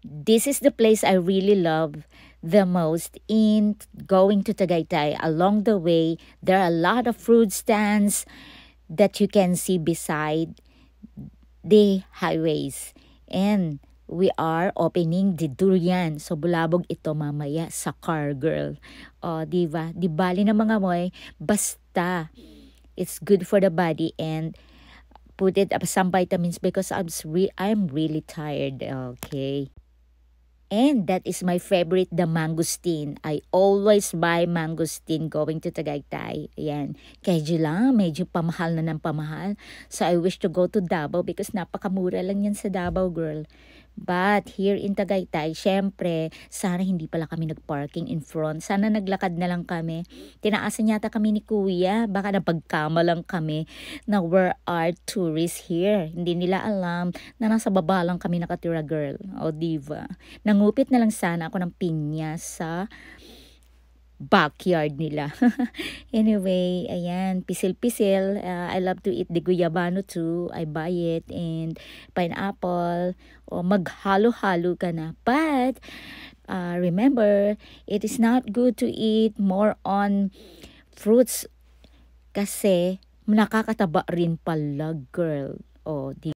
This is the place I really love the most in going to Tagaytay. Along the way, there are a lot of fruit stands that you can see beside the highways. And we are opening the durian. So, bulabog ito mamaya sa car girl. O, oh, di ba? Di bali na mga moy. Basta, it's good for the body and put it up some vitamins because I'm, re I'm really tired. Okay. And that is my favorite, the mangosteen. I always buy mangosteen going to Tagaytay. Ayan. Keji lang, medyo pamahal na ng pamahal. So I wish to go to Davao because napakamura lang yan sa Davao, girl. But here in Tagaytay, syempre, sana hindi pala kami nagparking in front. Sana naglakad na lang kami. Tinaasan yata kami ni Kuya. Baka napagkama lang kami na where are tourists here. Hindi nila alam na nasa baba lang kami nakatira girl. O diva. Nangupit na lang sana ako ng pinya sa backyard nila. anyway, ayan, pisil-pisil. Uh, I love to eat the guyabano too. I buy it and pineapple. O maghalo-halo ka na. But, uh, remember, it is not good to eat more on fruits kasi nakakataba rin pala, girl. O, di